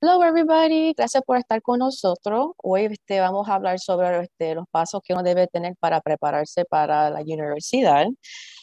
Hello everybody, gracias por estar con nosotros. Hoy este, vamos a hablar sobre este, los pasos que uno debe tener para prepararse para la universidad.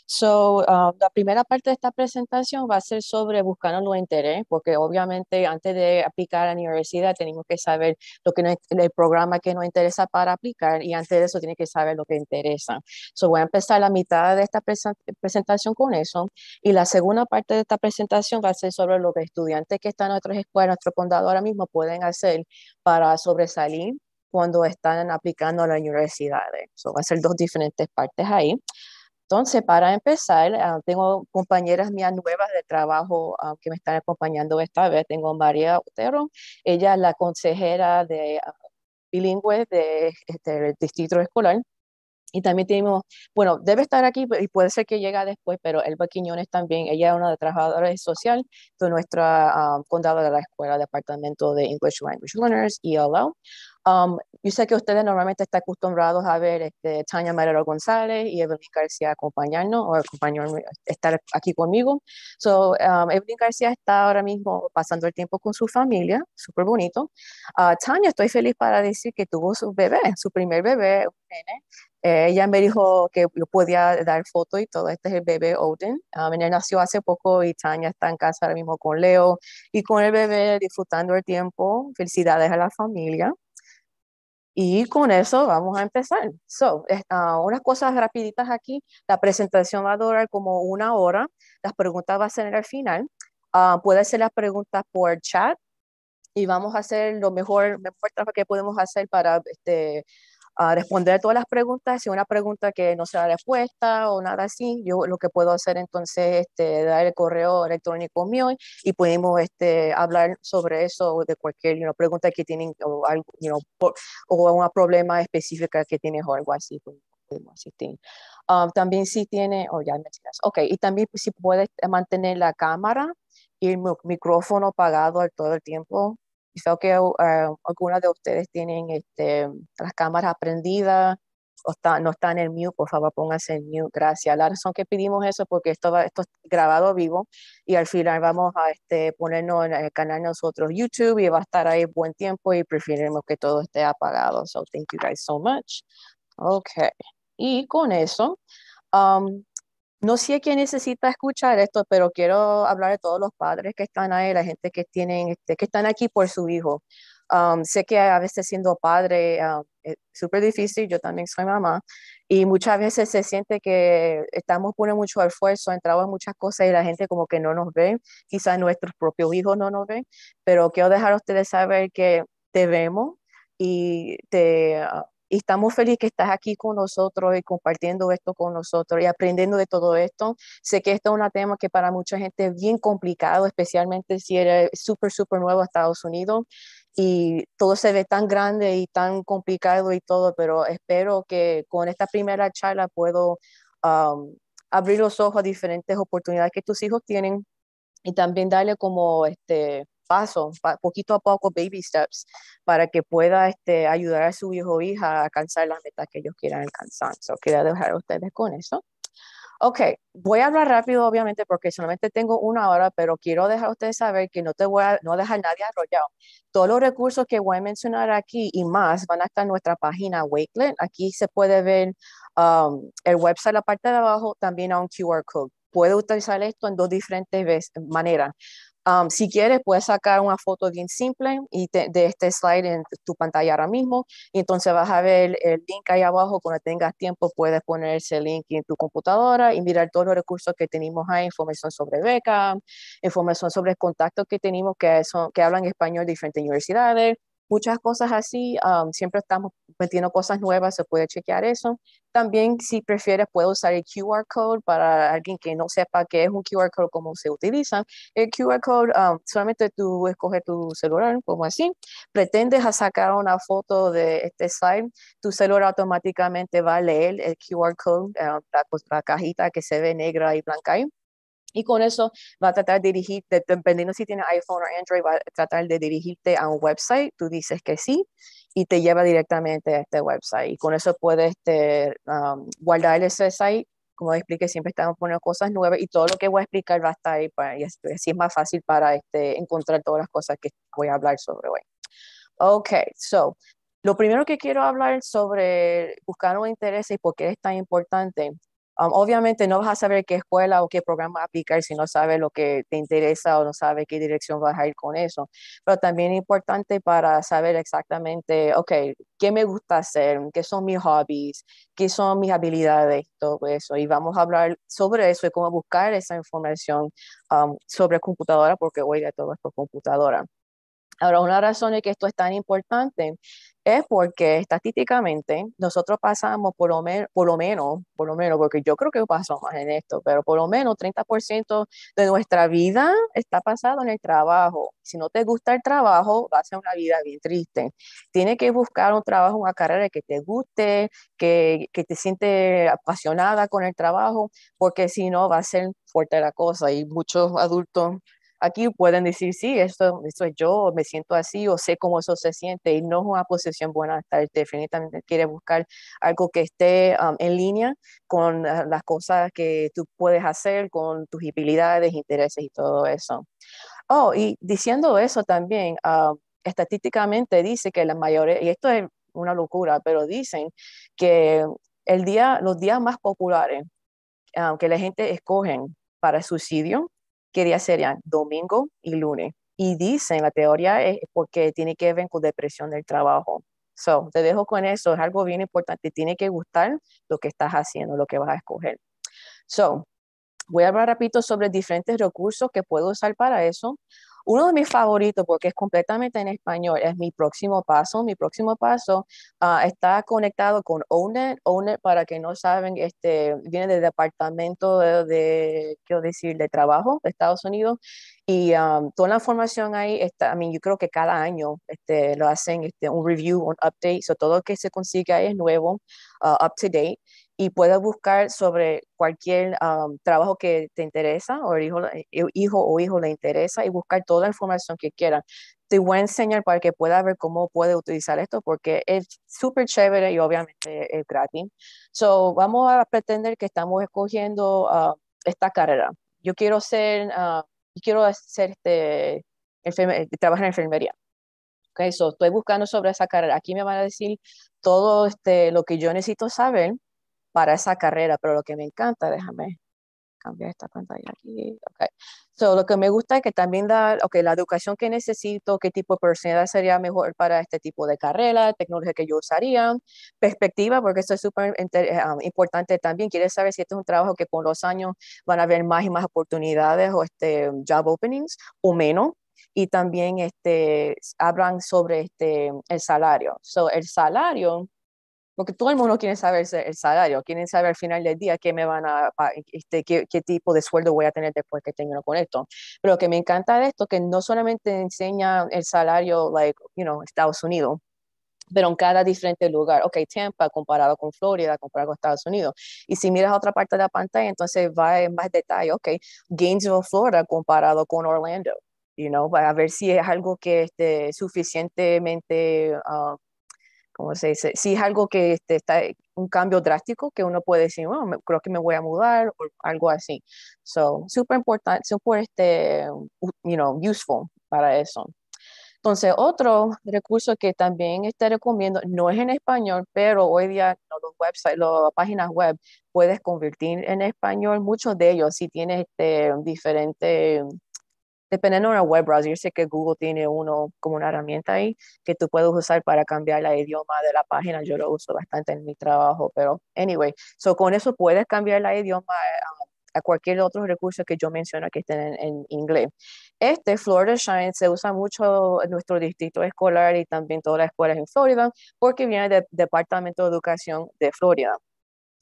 So, um, la primera parte de esta presentación va a ser sobre buscar un interés, porque obviamente antes de aplicar a la universidad tenemos que saber lo que el programa que nos interesa para aplicar y antes de eso tiene que saber lo que interesa. So, voy a empezar la mitad de esta presentación con eso y la segunda parte de esta presentación va a ser sobre lo que estudiantes que están en nuestras escuelas, en nuestro condado ahora mismo pueden hacer para sobresalir cuando están aplicando a las universidades. So, va a ser dos diferentes partes ahí. Entonces, para empezar, ah, tengo compañeras mías nuevas de trabajo ah, que me están acompañando esta vez. Tengo María Otero, ella es la consejera de ah, bilingües de, este, del distrito escolar. Y también tenemos, bueno, debe estar aquí pues, y puede ser que llegue después, pero Elba Quiñones también, ella es una de trabajadoras social de nuestra condado de la escuela, Departamento de English Language Learners, ELL. Um, yo sé que ustedes normalmente están acostumbrados a ver este, Tania Marero González y Evelyn García acompañarnos o acompañarme, estar aquí conmigo. So, um, Evelyn García está ahora mismo pasando el tiempo con su familia, súper bonito. Ah, Tania, estoy feliz para decir que tuvo su bebé, su primer bebé, un nene. Eh, ella me dijo que yo podía dar foto y todo. Este es el bebé Odin. Um, ah, él nació hace poco y Tania está en casa ahora mismo con Leo y con el bebé disfrutando el tiempo. Felicidades a la familia. Y con eso vamos a empezar. So, ah, unas cosas rapiditas aquí. La presentación va a durar como una hora. Las preguntas van a ser al final. Uh, puede hacer las preguntas por chat y vamos a hacer lo mejor, que podemos hacer para este, a responder todas las preguntas. Si una pregunta que no sea respuesta o nada así, yo lo que puedo hacer entonces es este, dar el correo electrónico mío y podemos este, hablar sobre eso o de cualquier una pregunta que tienen o, algo, o un problema específico que tienes o algo así. Pues, ah, también si tiene, oh, ya me ok, y también si puedes mantener la cámara y el micrófono apagado todo el tiempo creo que uh, ah, algunas de ustedes tienen este, las cámaras prendidas o no están en el mute, por favor pónganse en mute, gracias. La razón que pedimos eso es porque esto, va, esto es grabado vivo y al final vamos a este, ponernos en el canal nosotros YouTube y va a estar ahí buen tiempo y preferimos que todo esté apagado. So thank you guys so much. Ok, y con eso um, no sé quién necesita escuchar esto, pero quiero hablar de todos los padres que están ahí, la gente que, tienen, este, que están aquí por su hijo. Um, sé que a veces siendo padre um, es súper difícil, yo también soy mamá, y muchas veces se siente que estamos poniendo mucho esfuerzo, entramos en muchas cosas y la gente como que no nos ve, quizás nuestros propios hijos no nos ven, pero quiero dejar a ustedes saber que te vemos y te, uh, y estamos felices que estás aquí con nosotros y compartiendo esto con nosotros y aprendiendo de todo esto. Sé que esto es un tema que para mucha gente es bien complicado, especialmente si eres súper, súper nuevo a Estados Unidos y todo se ve tan grande y tan complicado y todo, pero espero que con esta primera charla puedo um, abrir los ojos a diferentes oportunidades que tus hijos tienen y también darle como este paso, poquito a poco, baby steps, para que pueda este, ayudar a su hijo o hija a alcanzar las metas que ellos quieran alcanzar. So, quería dejar a ustedes con eso. Ok, voy a hablar rápido, obviamente, porque solamente tengo una hora, pero quiero dejar a ustedes saber que no te voy a no dejar nadie arrollado. Todos los recursos que voy a mencionar aquí y más van a estar en nuestra página Wakelet. Aquí se puede ver um, el website, la parte de abajo, también a un QR code. Puede utilizar esto en dos diferentes maneras. Um, si quieres, puedes sacar una foto bien simple y de este slide en tu pantalla ahora mismo. entonces vas a ver el link ahí abajo. Cuando tengas tiempo, puedes poner ese link en tu computadora y mirar todos los recursos que tenemos ahí, información sobre beca, información sobre contactos que tenemos que, son, que hablan español de diferentes universidades, muchas cosas así. Um, siempre estamos metiendo cosas nuevas, se puede chequear eso. También, si prefieres, puedes usar el QR code para alguien que no sepa qué es un QR code, cómo se utiliza. El QR code, um, solamente tú escoges tu celular, como así. Pretendes sacar una foto de este site tu celular automáticamente va a leer el QR code, um, pues, la, cajita que se ve negra y blanca ahí. Y con eso va a tratar de dirigirte, dependiendo si tienes iPhone o Android, va a tratar de dirigirte a un website. Tú dices que sí y te lleva directamente a este website. Y con eso puedes este, um, guardar ese site. Como expliqué, siempre estamos poniendo cosas nuevas y todo lo que voy a explicar va a estar ahí. Para, y así es más fácil para este, encontrar todas las cosas que voy a hablar sobre hoy. Ok, so, lo primero que quiero hablar sobre buscar un interés y por qué es tan importante Um, obviamente no vas a saber qué escuela o qué programa aplicar si no sabes lo que te interesa o no sabes qué dirección vas a ir con eso. Pero también es importante para saber exactamente, ok, qué me gusta hacer, qué son mis hobbies, qué son mis habilidades, todo eso. Y vamos a hablar sobre eso y cómo buscar esa información um, sobre computadora, porque hoy ya todo es por computadora. Ahora, una razón de que esto es tan importante es porque estadísticamente nosotros pasamos por lo, menos, por lo menos, porque yo creo que pasamos en esto, pero por lo menos 30% de nuestra vida está pasado en el trabajo. Si no te gusta el trabajo, va a ser una vida bien triste. Tienes que buscar un trabajo, una carrera que te guste, que, que te siente apasionada con el trabajo, porque si no va a ser fuerte la cosa y muchos adultos Aquí pueden decir, sí, esto, esto es yo, me siento así o sé cómo eso se siente y no es una posición buena estar. Definitivamente quiere buscar algo que esté um, en línea con ah, las cosas que tú puedes hacer, con tus habilidades, intereses y todo eso. Oh, y diciendo eso también, ah, estadísticamente dice que la mayoría, y esto es una locura, pero dicen que el día, los días más populares aunque que la gente escogen para suicidio ¿Qué días serían domingo y lunes. Y dicen, la teoría es porque tiene que ver con depresión del trabajo. So, te dejo con eso, es algo bien importante, tiene que gustar lo que estás haciendo, lo que vas a escoger. So, voy a hablar rapidito sobre diferentes recursos que puedo usar para eso. Uno de mis favoritos, porque es completamente en español, es mi próximo paso. Mi próximo paso ah, está conectado con owner owner para que no saben, este, viene del Departamento de, quiero decir, de Trabajo de Estados Unidos. Y ah, toda la formación ahí está, yo creo que cada año este, lo hacen este, un review, un update, todo lo que se consigue ahí es nuevo, ah, up to date y puedes buscar sobre cualquier ah, trabajo que te interesa o el hijo, eh, hijo o hijo le interesa y buscar toda la información que quieran. Te voy a enseñar para que pueda ver cómo puede utilizar esto porque es súper chévere y obviamente es gratis. So, vamos a pretender que estamos escogiendo ah, esta carrera. Yo quiero ser, ah, quiero hacer este, trabajar en enfermería. Okay, estoy buscando sobre esa carrera. Aquí me van a decir todo este, lo que yo necesito saber para esa carrera, pero lo que me encanta, déjame cambiar esta pantalla aquí. Okay. So, lo que me gusta es que también da okay, la educación que necesito, qué tipo de personalidad sería mejor para este tipo de carrera, tecnología que yo usaría, perspectiva, porque esto es súper eh, um, importante también. Quieres saber si este es un trabajo que con los años van a haber más y más oportunidades o este, um, job openings o menos. Y también este, hablan sobre este, el salario. So, el salario porque todo el mundo quiere saber el salario, quieren saber al final del día qué me van a, este, qué, tipo de sueldo voy a tener después que termino con esto. Pero lo que me encanta de esto que no solamente enseña el salario, like, you know, Estados Unidos, pero en cada diferente lugar. Ok, Tampa comparado con Florida, comparado con Estados Unidos. Y si miras otra parte de la pantalla, entonces va en más detalle. Ok, Gainesville, Florida comparado con Orlando. You know, para ver si es algo que esté suficientemente um, como se dice, si es algo que este, está un cambio drástico que uno puede decir, bueno, creo que me voy a mudar o algo así. So, súper importante, súper este, you know, useful para eso. Entonces, otro recurso que también te recomiendo, no es en español, pero hoy día los websites, las páginas web, puedes convertir en español muchos de ellos si tienes este, diferentes dependiendo de una web browser, sé que Google tiene uno como una herramienta ahí que tú puedes usar para cambiar el idioma de la página. Yo lo uso bastante en mi trabajo, pero anyway, so con eso puedes cambiar el idioma eh, a, cualquier otro recurso que yo menciono que estén en, inglés. Este Florida Shines se usa mucho en nuestro distrito escolar y también todas las escuelas en Florida porque viene del Departamento de Educación de Florida.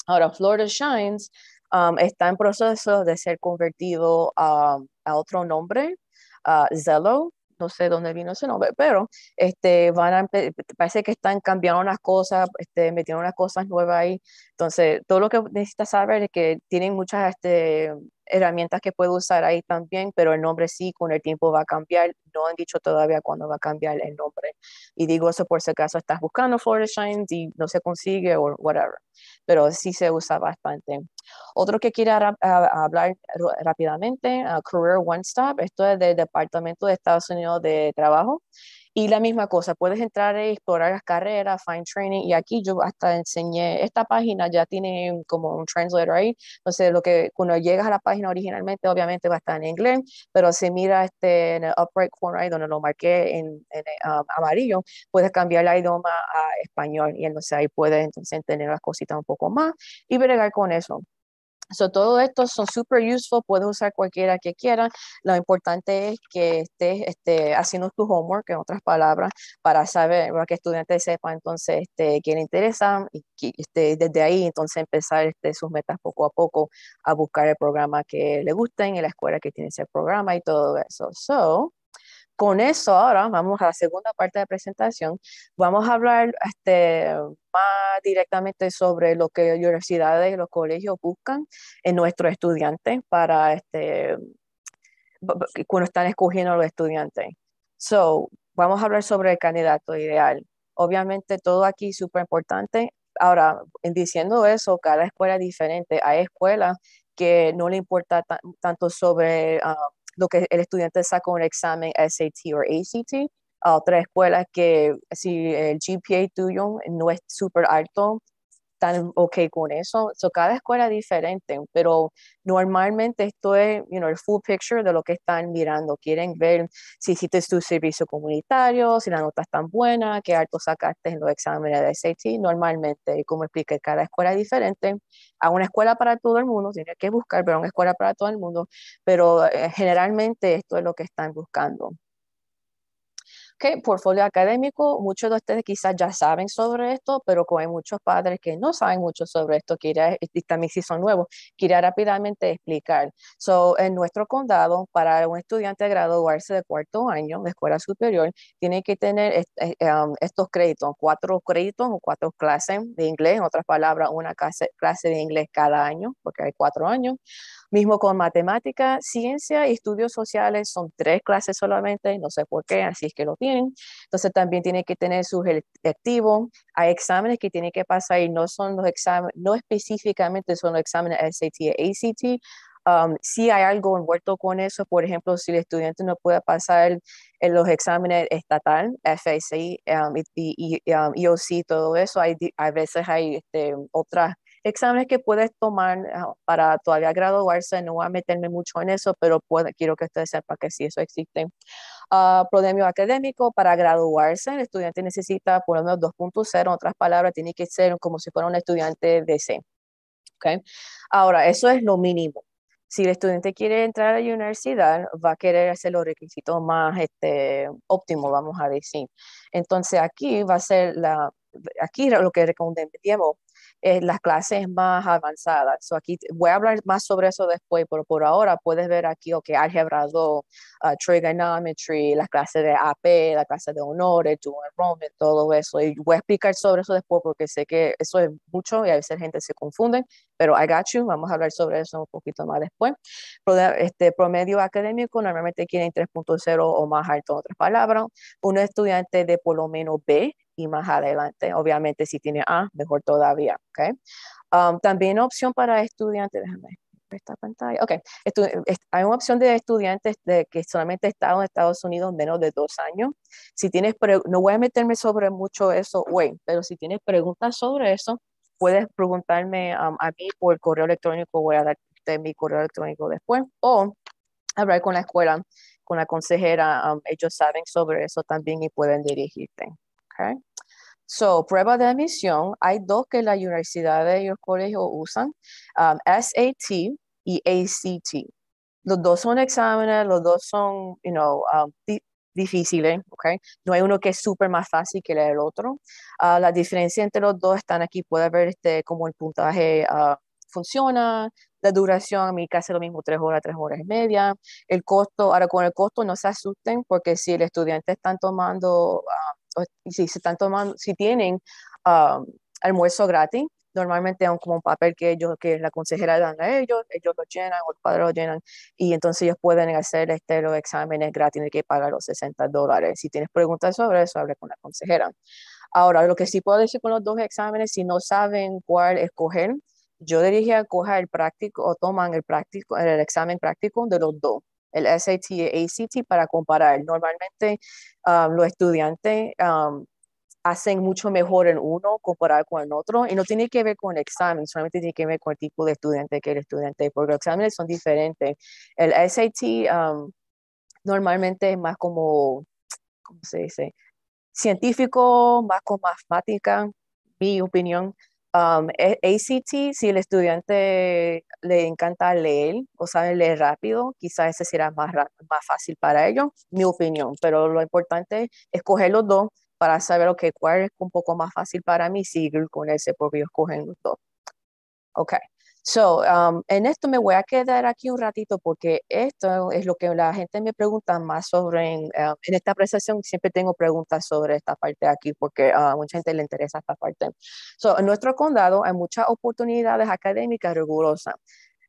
Ahora, Florida Shines um, está en proceso de ser convertido um, a otro nombre a Zello, no sé dónde vino ese nombre, pero este, van a, parece que están cambiando unas cosas, este, metiendo unas cosas nuevas ahí, entonces, todo lo que necesitas saber es que tienen muchas este, herramientas que puedo usar ahí también, pero el nombre sí, con el tiempo va a cambiar. No han dicho todavía cuándo va a cambiar el nombre. Y digo eso por si acaso estás buscando Florida Shines y no se consigue o whatever. Pero sí se usa bastante. Otro que quiera ah, hablar rápidamente, ah, Career One Stop. Esto es del Departamento de Estados Unidos de Trabajo. Y la misma cosa, puedes entrar a explorar las carreras, find training, y aquí yo hasta enseñé, esta página ya tiene como un translator ahí, entonces lo que cuando llegas a la página originalmente obviamente va a estar en inglés, pero si mira este en el upright corner ahí donde lo marqué en, um, amarillo, puedes cambiar la idioma a español y entonces ahí puedes entonces entender las cositas un poco más y bregar con eso. So, todo esto son super useful, pueden usar cualquiera que quieran. Lo importante es que estés este, haciendo tu homework, en otras palabras, para saber, para que estudiantes sepan entonces este, le interesa y este, desde ahí entonces empezar este, sus metas poco a poco a buscar el programa que le gusten en la escuela que tiene ese programa y todo eso. So, con eso ahora vamos a la segunda parte de presentación. Vamos a hablar este, más directamente sobre lo que universidades y los colegios buscan en nuestros estudiantes para este, cuando están escogiendo a los estudiantes. So, vamos a hablar sobre el candidato ideal. Obviamente todo aquí es súper importante. Ahora, diciendo eso, cada escuela es diferente. Hay escuelas que no le importa tanto sobre... Ah, lo que el estudiante saca un examen SAT o ACT. a otras escuelas que si el GPA tuyo no es super alto, están ok con eso. So, cada escuela es diferente, pero normalmente esto es, you know, el full picture de lo que están mirando. Quieren ver si hiciste tu servicio comunitario, si la nota es tan buena, qué alto sacaste en los exámenes de SAT. Normalmente, como expliqué, cada escuela es diferente. A una escuela para todo el mundo, tiene que buscar, pero una escuela para todo el mundo. Pero eh, generalmente esto es lo que están buscando que portfolio académico, muchos de ustedes quizás ya saben sobre esto, pero como hay muchos padres que no saben mucho sobre esto, y también si son nuevos, quería rápidamente explicar. So, en nuestro condado, para un estudiante graduarse de cuarto año de escuela superior, tiene que tener eh, eh, um, estos créditos, cuatro créditos o cuatro clases de inglés, en otras palabras, una clase, clase de inglés cada año, porque hay cuatro años. Mismo con matemática, ciencia y estudios sociales son tres clases solamente, no sé por qué, así es que lo tienen. Entonces también tienen que tener sus electivos. Hay exámenes que tienen que pasar y no son los exámenes, no específicamente son los exámenes SAT y ACT, si um, sí hay algo envuelto con eso, por ejemplo, si el estudiante no puede pasar en los exámenes estatal, FSI, um, y, y, um, e todo eso, hay, a veces hay este, otras exámenes que puedes tomar ah, para todavía graduarse, no voy a meterme mucho en eso, pero quiero que ustedes sepan que sí, eso existe. Ah, Prodemio académico, para graduarse, el estudiante necesita por lo menos 2.0, en otras palabras, tiene que ser como si fuera un estudiante de C. Ahora, eso es lo mínimo. Si el estudiante quiere entrar a la universidad, va a querer hacer los requisitos más este, óptimos, vamos a decir. Entonces, aquí va a ser la, aquí lo que recomendamos, eh, las clases más avanzadas. aquí voy a hablar más sobre eso después, pero por ahora puedes ver aquí, ok, álgebra 2, ah, trigonometry, las clases de AP, la clases de honores, Dual enrollment, todo eso. Y voy a explicar sobre eso después porque sé que eso es mucho y a veces gente se confunde, pero I got you, vamos a hablar sobre eso un poquito más después. Este promedio académico normalmente quieren 3.0 o más alto, en otras palabras. Un estudiante de por lo menos B y más adelante. Obviamente, si tiene A, mejor todavía. Okay? Um, también opción para estudiantes, déjame esta pantalla. hay una opción de estudiantes de que solamente están en Estados Unidos menos de dos años. Si tienes, no voy a meterme sobre mucho eso güey pero si tienes preguntas sobre eso, puedes preguntarme um, a mí por correo electrónico, voy a darte mi correo electrónico después, o hablar con la escuela, con la consejera, um, ellos saben sobre eso también y pueden dirigirte. Okay. So, prueba de admisión, hay dos que la universidad y el colegio usan, um, SAT y ACT. Los dos son exámenes, los dos son, you know, um, difíciles, okay. No hay uno que es súper más fácil que el otro. Ah, la diferencia entre los dos están aquí, puede ver este, cómo el puntaje ah, funciona, la duración, a mí casi lo mismo, tres horas, tres horas y media. El costo, ahora con el costo no se asusten porque si el estudiante está tomando ah, si se están tomando, si tienen ah, almuerzo gratis, normalmente dan como un papel que ellos, que la consejera dan a ellos, ellos lo llenan o el padre lo llenan y entonces ellos pueden hacer este, los exámenes gratis, no que pagar los 60 dólares. Si tienes preguntas sobre eso, hable con la consejera. Ahora, lo que sí puedo decir con los dos exámenes, si no saben cuál escoger, yo diría coja el práctico o toman el práctico, el examen práctico de los dos el SAT y el ACT para comparar. Normalmente um, los estudiantes um, hacen mucho mejor en uno comparado con el otro y no tiene que ver con el examen, solamente tiene que ver con el tipo de estudiante que el estudiante, porque los exámenes son diferentes. El SAT um, normalmente es más como, ¿cómo se dice? Científico, más con matemática, mi opinión. Um, e-, ACT, si el estudiante le encanta leer o sabe leer rápido, quizás ese será más, más fácil para ellos, mi opinión, pero lo importante es escoger los dos para saber okay, cuál es un poco más fácil para mí, seguir con ese porque yo escogen los dos. okay So, um, en esto me voy a quedar aquí un ratito porque esto es lo que la gente me pregunta más sobre. Um, en, esta presentación siempre tengo preguntas sobre esta parte aquí porque uh, a mucha gente le interesa esta parte. So, en nuestro condado hay muchas oportunidades académicas rigurosas.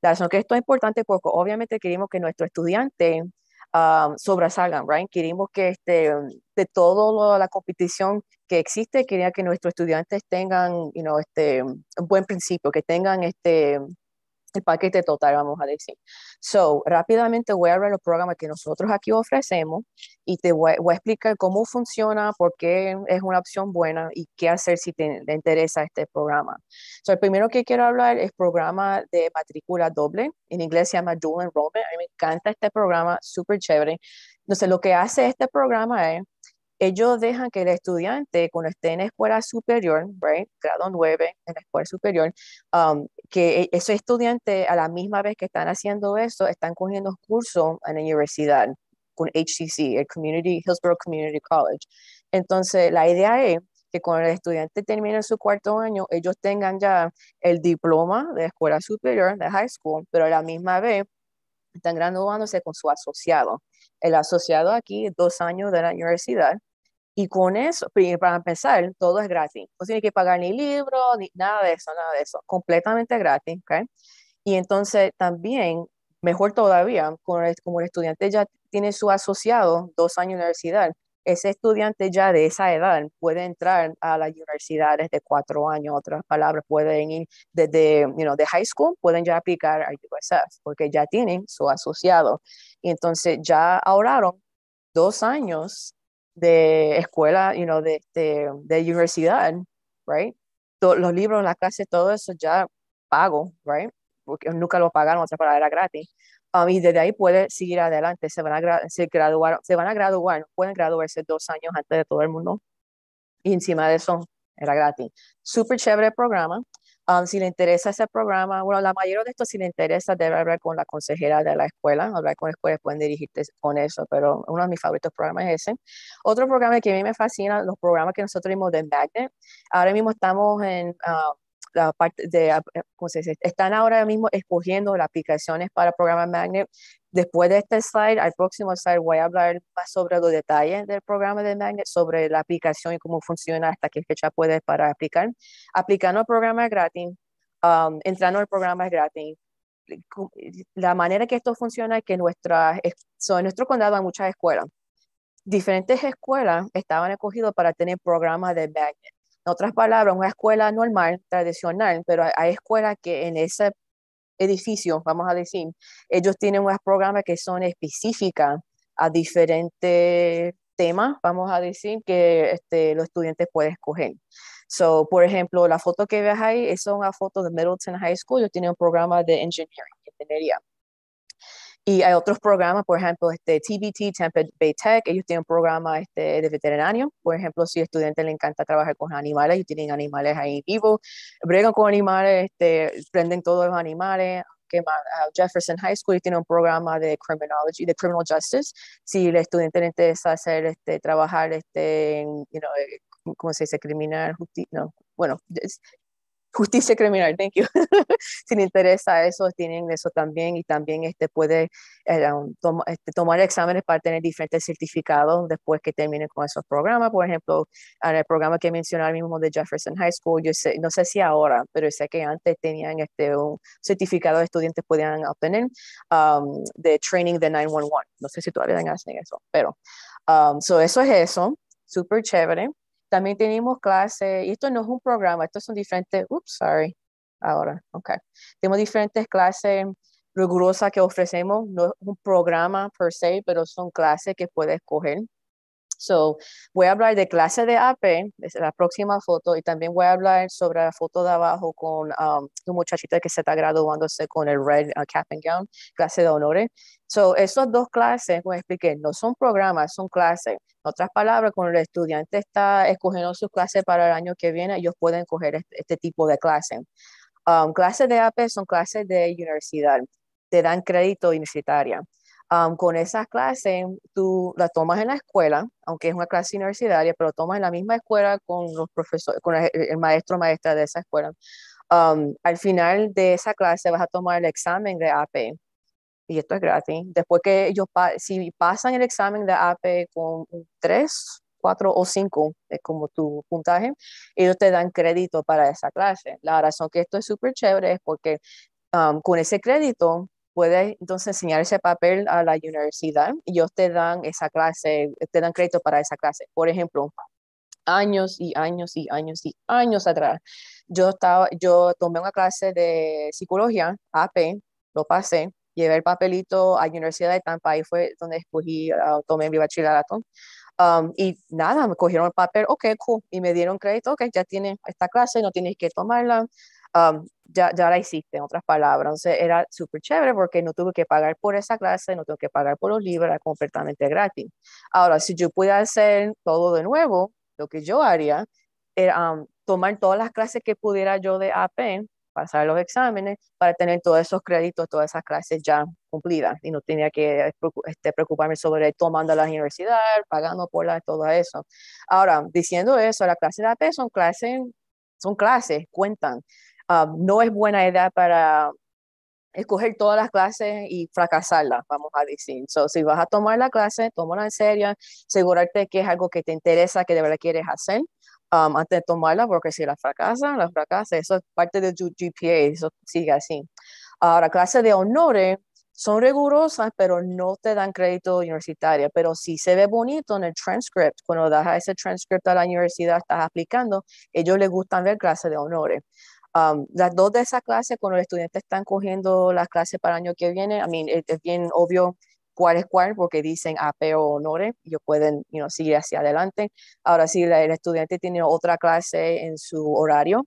La razón que esto es importante porque obviamente queremos que nuestro estudiante um, sobresalgan, Queremos que este, de toda la competición que existe, quería que nuestros estudiantes tengan you know, este, un buen principio, que tengan este, el paquete total, vamos a decir. So, rápidamente voy a hablar de los programas que nosotros aquí ofrecemos y te voy, a explicar cómo funciona, por qué es una opción buena y qué hacer si te, interesa este programa. So, el primero que quiero hablar es programa de matrícula doble. En inglés se llama Dual Enrollment. A mí me encanta este programa, súper chévere. Entonces, lo que hace este programa es ellos dejan que el estudiante, cuando esté en escuela superior, right, grado 9 en la escuela superior, um, que e, ese estudiante, a la misma vez que están haciendo eso, están cogiendo cursos en la universidad con HCC, el Community, Hillsborough Community College. Entonces, la idea es que cuando el estudiante termine su cuarto año, ellos tengan ya el diploma de escuela superior, de high school, pero a la misma vez están graduándose con su asociado el asociado aquí, dos años de la universidad. Y con eso, para empezar, todo es gratis. No tiene que pagar ni libro, ni nada de eso, nada de eso. Completamente gratis. Y entonces también, mejor todavía, como el, como el estudiante ya tiene su asociado, dos años de universidad, ese estudiante ya de esa edad puede entrar a las universidades de cuatro años, otras palabras, pueden ir desde, you know, de high school, pueden ya aplicar a USF porque ya tienen su asociado. Y entonces ya ahorraron dos años de escuela, you know, de, de, universidad, right? los libros, la clase todo eso ya pago, right? Porque nunca lo pagaron, otra palabra, era gratis y desde ahí puede seguir adelante, se van, a se, graduar, se van a graduar, pueden graduarse dos años antes de todo el mundo. Y encima de eso, era gratis. Súper chévere programa. Ah, si le interesa ese programa, bueno, la mayoría de esto si le interesa debe hablar con la consejera de la escuela, hablar con la escuela, pueden dirigirte con eso, pero uno de mis favoritos programas es ese. Otro programa que a mí me fascina, los programas que nosotros vimos de Magnet, ahora mismo estamos en, ah, parte de, eh, Están ahora mismo escogiendo las aplicaciones para programa Magnet. Después de este slide, al próximo slide voy a hablar más sobre los detalles del programa de Magnet, sobre la aplicación y cómo funciona hasta qué fecha puedes para aplicar. Aplicando el programa gratis, um, entrando al programa gratis, eh, eh, la manera que esto funciona es que nuestra, en nuestro condado hay muchas escuelas. Diferentes escuelas estaban escogidas para tener programas de magnet. En otras palabras, una escuela normal, tradicional, pero hay escuelas que en ese edificio, vamos a decir, ellos tienen unos programas que son específicas a diferentes temas, vamos a decir, que este, los estudiantes pueden escoger. So, por ejemplo, la foto que ves ahí es una foto de Middleton High School, ellos tienen un programa de engineering, ingeniería. Y hay otros programas, por ejemplo, este TBT, Tampa Bay Tech, ellos tienen un programa este, de veterinario. Por ejemplo, si a estudiante le encanta trabajar con animales, y tienen animales ahí vivos, bregan con animales, este, prenden todos los animales. Que Jefferson High School tiene un programa de criminology, de criminal justice. Si el estudiante le interesa hacer, este, trabajar este, en, eh, ¿cómo se dice? Criminal, justice, bueno, justicia criminal, thank you. si les interesa eso, tienen eso también y también este, puede eh, um, este, tomar exámenes para tener diferentes certificados después que terminen con esos programas. Por ejemplo, en el programa que mencioné mismo de Jefferson High School, yo no sé si ahora, pero sé que antes tenían este, un certificado de estudiantes podían obtener um, de training de 911. No sé si todavía hacen eso, pero um, eso es eso, súper chévere. También tenemos clases, y esto no es un programa, estos son diferentes, oops, sorry, ahora, ok. Tenemos diferentes clases rigurosas que ofrecemos, no es un programa per se, pero son clases que puedes coger. So, voy a hablar de clase de AP, es la próxima foto, y también voy a hablar sobre la foto de abajo con un um, muchachito que se está graduándose con el red uh, cap and gown, clase de honores. So, esas dos clases, como expliqué, no son programas, son clases. En otras palabras, cuando el estudiante está escogiendo sus clases para el año que viene, ellos pueden coger este, tipo de clases. Um, clases de AP son clases de universidad, te dan crédito universitario. Um, con esa clases, tú las tomas en la escuela, aunque es una clase universitaria, pero tomas en la misma escuela con los profesores, con el, maestro maestra de esa escuela. Um, al final de esa clase vas a tomar el examen de AP, y esto es gratis. Después que ellos, si pasan el examen de AP con 3, cuatro o 5, es como tu puntaje, ellos te dan crédito para esa clase. La razón que esto es súper chévere es porque um, con ese crédito puedes entonces enseñar ese papel a la universidad y ellos te dan esa clase, te dan crédito para esa clase. Por ejemplo, años y años y años y años atrás, yo, estaba, yo tomé una clase de psicología, AP, lo pasé, llevé el papelito a la Universidad de Tampa, y fue donde escogí, ah, tomé mi bachillerato. Um, y nada, me cogieron el papel, ok, cool, y me dieron crédito, ok, ya tienes esta clase, no tienes que tomarla. Um, ya, la hiciste, en otras palabras. Entonces era súper chévere porque no tuve que pagar por esa clase, no tuve que pagar por los libros, era completamente gratis. Ahora, si yo pudiera hacer todo de nuevo, lo que yo haría era um, tomar todas las clases que pudiera yo de AP pasar los exámenes, para tener todos esos créditos, todas esas clases ya cumplidas y no tenía que este, preocuparme sobre tomando la universidad, pagando por la, todo eso. Ahora, diciendo eso, las clases de AP son clases, son clases, cuentan. Ah, no es buena idea para escoger todas las clases y fracasarlas, vamos a decir. si vas a tomar la clase, tómala en serio, asegurarte que es algo que te interesa, que de verdad quieres hacer. Um, antes de tomarla, porque si la fracasa, la fracasa. Eso es parte de tu GPA, eso sigue así. Ahora, clases de honores son rigurosas, pero no te dan crédito universitario. Pero si se ve bonito en el transcript, cuando das ese transcript a la universidad, estás aplicando, ellos les gustan ver clases de honores las dos de esas clases, cuando los estudiantes están cogiendo las clases para el año que viene, I mean, es, bien obvio cuál es cuál, porque dicen AP o honores, ellos pueden seguir hacia adelante. Ahora, si el estudiante tiene otra clase en su horario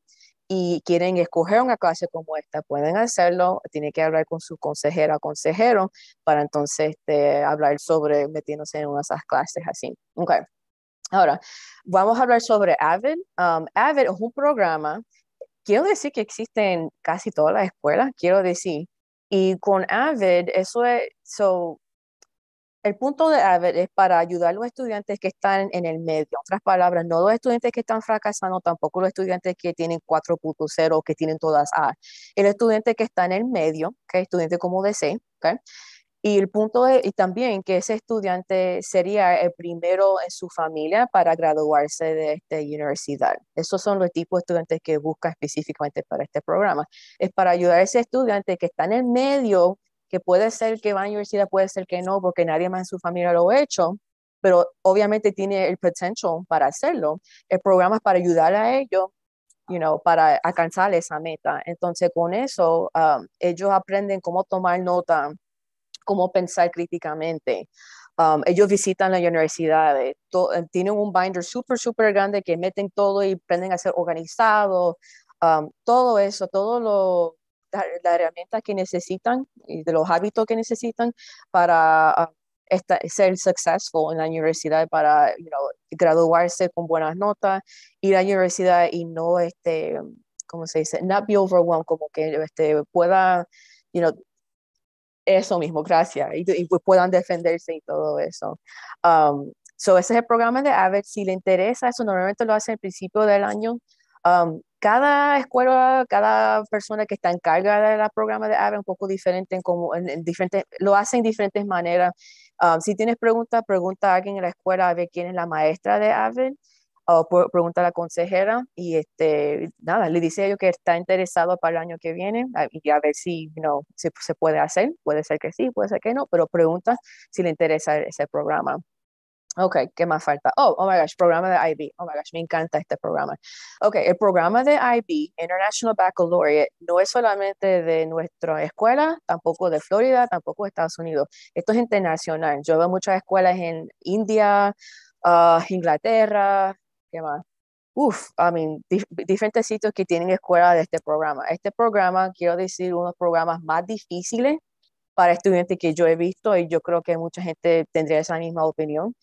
y quieren escoger una clase como esta, pueden hacerlo, Tiene que hablar con su consejera o consejero para entonces este, hablar sobre metiéndose en una de esas clases así. Okay. Ahora, vamos a hablar sobre AVID. AVID es un programa quiero decir que existen casi todas las escuelas, quiero decir. Y con AVID, eso es, so, el punto de AVID es para ayudar a los estudiantes que están en el medio. En otras palabras, no los estudiantes que están fracasando, tampoco los estudiantes que tienen 4.0 o que tienen todas A. El estudiante que está en el medio, que estudiante como DC, ¿ok? Y el punto es y también que ese estudiante sería el primero en su familia para graduarse de esta universidad. Esos son los tipos de estudiantes que busca específicamente para este programa. Es para ayudar a ese estudiante que está en el medio, que puede ser que va a la universidad, puede ser que no, porque nadie más en su familia lo ha hecho, pero obviamente tiene el potencial para hacerlo. El programa es para ayudar a ellos You know, para alcanzar esa meta. Entonces, con eso, um, ellos aprenden cómo tomar nota, cómo pensar críticamente. Um, ellos visitan las universidades, eh, eh, tienen un binder súper, súper grande que meten todo y aprenden a ser organizados, um, todo eso, todo lo, la, herramienta que necesitan y de los hábitos que necesitan para um, ser successful en la universidad, para graduarse con buenas notas, ir a la universidad y no, este, ¿cómo se dice? Not be overwhelmed, como que este, pueda, you know, eso mismo, gracias. Y, pues puedan defenderse y todo eso. Um, so ese es el programa de AVET. Si le interesa eso, normalmente lo hace al principio del año. Um, cada escuela, cada persona que está encargada del programa de AVE un poco diferente en en, lo hace en diferentes maneras. Um, si tienes preguntas, pregunta a alguien en la escuela a ver quién es la maestra de AVE pregunta a la consejera y este, nada, le dice yo que está interesado para el año que viene y a ver si, you se puede hacer, puede ser que sí, puede ser que no, pero pregunta si le interesa ese programa. Ok, ¿qué más falta? Oh, oh my gosh, programa de IB. Oh my gosh, me encanta este programa. Ok, el programa de IB, International Baccalaureate, no es solamente de nuestra escuela, tampoco de Florida, tampoco de Estados Unidos. Esto es internacional. Yo veo muchas escuelas en India, ah, Inglaterra, más? Uf, I mean, diferentes sitios que tienen escuela de este programa. Este programa, quiero decir, uno de los programas más difíciles para estudiantes que yo he visto y yo creo que mucha gente tendría esa misma opinión.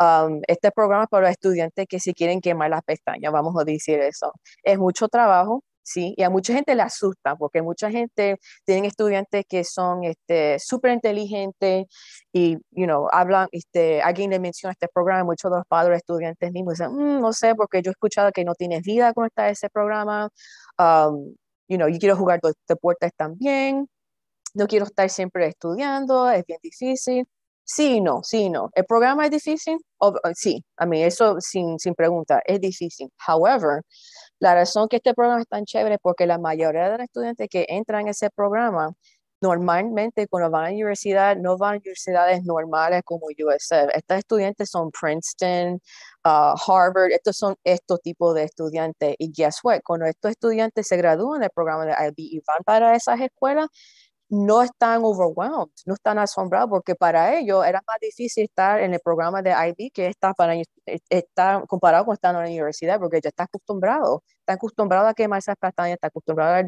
Um, este programa es para estudiantes que si quieren quemar las pestañas, vamos a decir eso. Es mucho trabajo, ¿sí? Y a mucha gente le asusta, porque mucha gente, tienen estudiantes que son súper este, inteligentes y, you know, hablan, este, alguien le menciona este programa, muchos de los padres estudiantes mismos dicen, mm, no sé, porque yo he escuchado que no tienes vida con este ese programa, um, you know, yo quiero jugar deportes también, no quiero estar siempre estudiando, es bien difícil. Sí, no, sí, no. ¿El programa es difícil? sí, a mí eso sin, sin pregunta, es difícil. However, la razón que este programa es tan chévere es porque la mayoría de los estudiantes que entran en ese programa normalmente cuando van a universidad no van a universidades normales como USF. Estos estudiantes son Princeton, ah, Harvard, estos son estos tipos de estudiantes. Y guess what, cuando estos estudiantes se gradúan del programa de IB y van para esas escuelas, no están overwhelmed, no están asombrados, porque para ellos era más difícil estar en el programa de IB que estar para, eh, estar comparado con estar en la universidad, porque ya está acostumbrado, está acostumbrado a quemar esas castañas, está acostumbrado al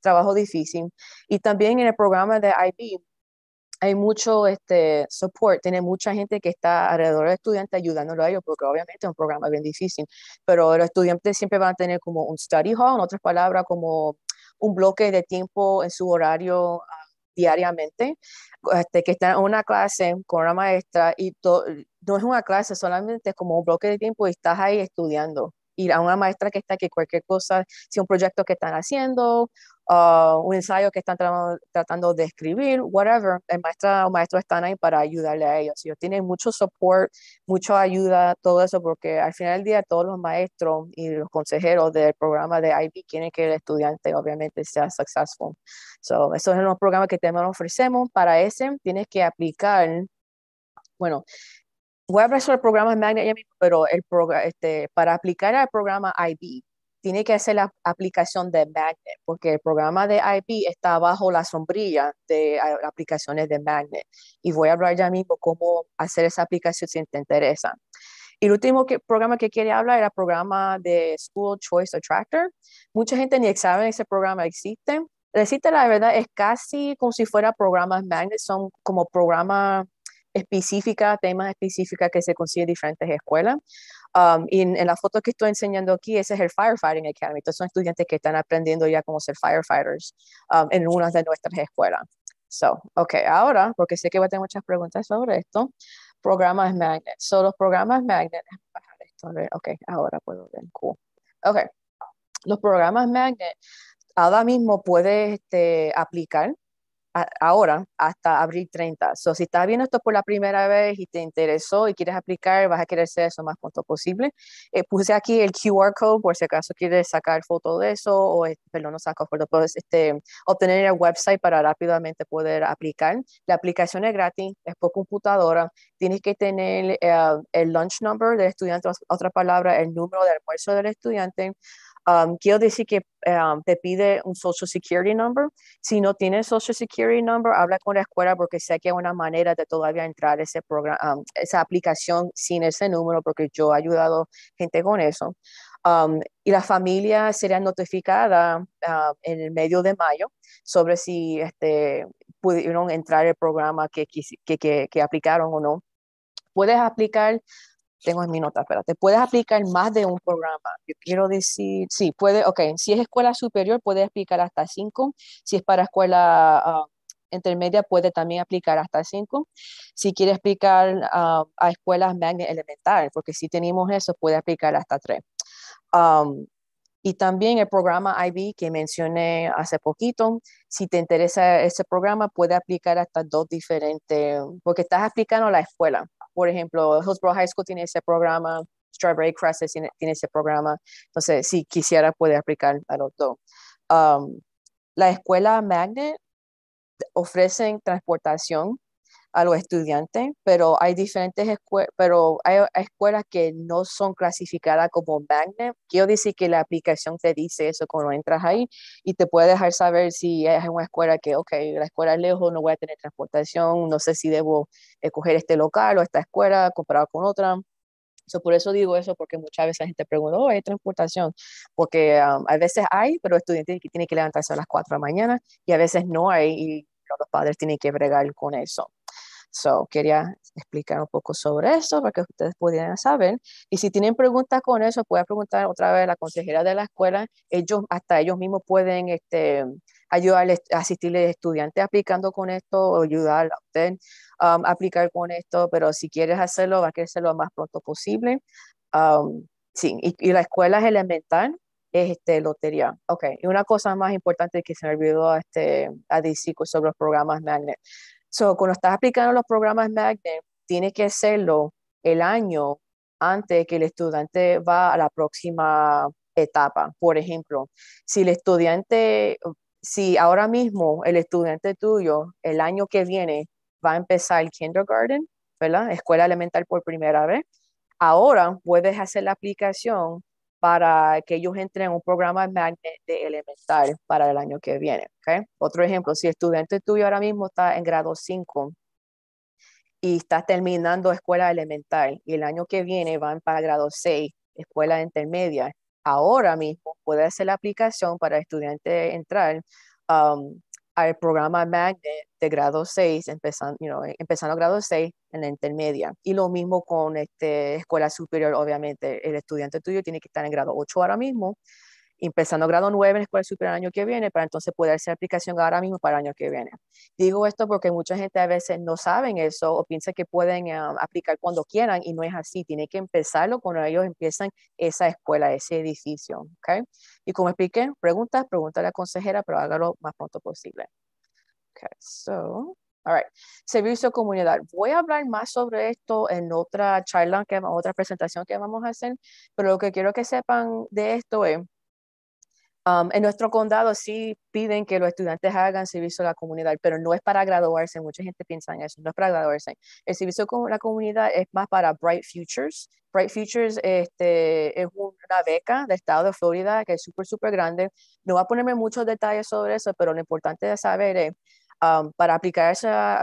trabajo difícil. Y también en el programa de IB hay mucho este, support, tiene mucha gente que está alrededor del estudiante ayudándolo a ellos, porque obviamente es un programa bien difícil, pero los estudiantes siempre van a tener como un study hall, en otras palabras, como un bloque de tiempo en su horario ah, diariamente, este, que está en una clase con una maestra y no es una clase, solamente es como un bloque de tiempo y estás ahí estudiando. Y a una maestra que está que cualquier cosa, si un proyecto que están haciendo Ah, un ensayo que están tratando de escribir, whatever, el maestra o maestro están ahí para ayudarle a ellos. Ellos tienen mucho support, mucha ayuda, todo eso, porque al final del día todos los maestros y los consejeros del programa de IB quieren que el estudiante obviamente sea successful. So, esos son los programas que también ofrecemos. Para ese tienes que aplicar, bueno, voy a hablar sobre el programa Magnet pero el este, para aplicar al programa IB tiene que hacer la aplicación de Magnet, porque el programa de IP está bajo la sombrilla de aplicaciones de Magnet. Y voy a hablar ya mismo cómo hacer esa aplicación si te interesa. Y el último programa que quiere hablar era el programa de School Choice Attractor. Mucha gente ni sabe ese programa existe. Decirte la verdad, es casi como si fuera programas Magnet, son como programas específicos, temas específicos que se consiguen en diferentes escuelas. Um, y en, la foto que estoy enseñando aquí, ese es el Firefighting Academy. Entonces son estudiantes que están aprendiendo ya cómo ser firefighters um, en una de nuestras escuelas. So, ok, ahora, porque sé que voy a tener muchas preguntas sobre esto, programas magnet. So, los programas magnet, ok, ahora puedo ver, cool. Ok, los programas magnet, ahora mismo puedes este, aplicar ahora hasta abril 30. So, si estás viendo esto por la primera vez y te interesó y quieres aplicar, vas a querer hacer eso más pronto posible. Eh, puse aquí el QR code por si acaso quieres sacar foto de eso o, eh, perdón, no saco foto, puedes este, obtener el website para rápidamente poder aplicar. La aplicación es gratis, es por computadora. Tienes que tener eh, el lunch number del estudiante, otra palabra, el número de almuerzo del estudiante. Um, quiero decir que um, te pide un Social Security Number. Si no tienes Social Security Number, habla con la escuela porque sé que hay una manera de todavía entrar ese programa, um, esa aplicación sin ese número, porque yo he ayudado gente con eso. y la familia sería notificada uh, en el medio de mayo sobre si este, pudieron entrar el programa que, que, que, que aplicaron o no puedes aplicar tengo en mi nota, ¿te puedes aplicar más de un programa. Yo quiero decir, sí, puede, ok, si es escuela superior, puede aplicar hasta cinco. Si es para escuela ah, intermedia, puede también aplicar hasta cinco. Si quiere aplicar ah, a escuelas magnet elemental, porque si tenemos eso, puede aplicar hasta tres. y también el programa IB que mencioné hace poquito. Si te interesa ese programa, puede aplicar hasta dos diferentes, porque estás aplicando a la escuela por ejemplo, Hillsborough High School tiene ese programa, Strawberry Crisis tiene, ese programa, entonces si quisiera puede aplicar a los dos. Um, la escuela Magnet ofrecen transportación a los estudiantes, pero hay diferentes escuelas, pero hay escuelas que no son clasificadas como magnet. Quiero decir que la aplicación te dice eso cuando entras ahí y te puede dejar saber si es una escuela que, ok, la escuela es lejos, no voy a tener transportación, no sé si debo escoger este local o esta escuela comparado con otra. Eso por eso digo eso, porque muchas veces la gente pregunta, oh, hay transportación, porque um, a veces hay, pero estudiantes que tienen que levantarse a las 4 de la mañana y a veces no hay y los padres tienen que bregar con eso. So, quería explicar un poco sobre eso para que ustedes pudieran saber. Y si tienen preguntas con eso, pueden preguntar otra vez a la consejera de la escuela. Ellos, hasta ellos mismos pueden este, ayudarles, asistirle al estudiante aplicando con esto, ayudar a usted um, a aplicar con esto. Pero si quieres hacerlo, va a querer hacerlo lo más pronto posible. Um, sí, y, la escuela es elemental, es este, lotería. Ok, y una cosa más importante que se me olvidó este, a decir sobre los programas Magnet. So, cuando estás aplicando los programas Magnet, tiene que hacerlo el año antes que el estudiante va a la próxima etapa. Por ejemplo, si el estudiante, si ahora mismo el estudiante tuyo el año que viene va a empezar el kindergarten, ¿verdad? Escuela elemental por primera vez, ahora puedes hacer la aplicación para que ellos entren en un programa de elemental para el año que viene. Otro ejemplo, si el estudiante tuyo ahora mismo está en grado 5 y está terminando escuela elemental y el año que viene van para grado 6, escuela intermedia, ahora mismo puede hacer la aplicación para estudiante entrar um, al programa Magnet de grado 6, empezando, you know, empezando grado 6 en la intermedia. Y lo mismo con este, escuela superior, obviamente, el estudiante tuyo tiene que estar en grado 8 ahora mismo empezando grado 9 en la escuela superior el año que viene, para entonces poder hacer aplicación ahora mismo para el año que viene. Digo esto porque mucha gente a veces no saben eso o piensa que pueden ah, aplicar cuando quieran y no es así. Tiene que empezarlo cuando ellos empiezan esa escuela, ese edificio. ¿okay? Y como expliqué, preguntas, pregunta a la consejera, pero hágalo más pronto posible. Okay, so, all right. Servicio comunidad. Voy a hablar más sobre esto en otra charla, que, otra presentación que vamos a hacer, pero lo que quiero que sepan de esto es Um, en nuestro condado sí piden que los estudiantes hagan servicio a la comunidad, pero no es para graduarse. Mucha gente piensa en eso, no es para graduarse. El servicio con la comunidad es más para Bright Futures. Bright Futures este, es una beca del estado de Florida que es súper, súper grande. No voy a ponerme muchos detalles sobre eso, pero lo importante de saber es, um, para aplicar esa,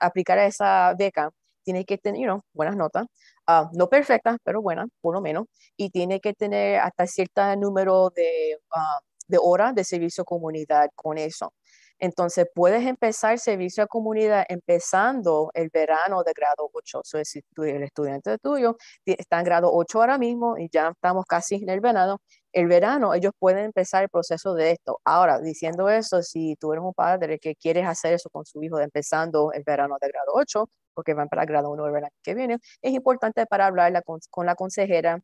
aplicar esa beca, tiene que tener you know, buenas notas, ah, no perfectas, pero buenas, por lo menos, y tiene que tener hasta cierto número de, ah, de horas de servicio a comunidad con eso. Entonces, puedes empezar servicio a comunidad empezando el verano de grado 8. So, si el estudiante tuyo está en grado 8 ahora mismo y ya estamos casi en el verano, el verano ellos pueden empezar el proceso de esto. Ahora, diciendo eso, si tú eres un padre que quieres hacer eso con su hijo empezando el verano de grado 8, porque van para el grado 9 el año que viene, es importante para hablar con, la consejera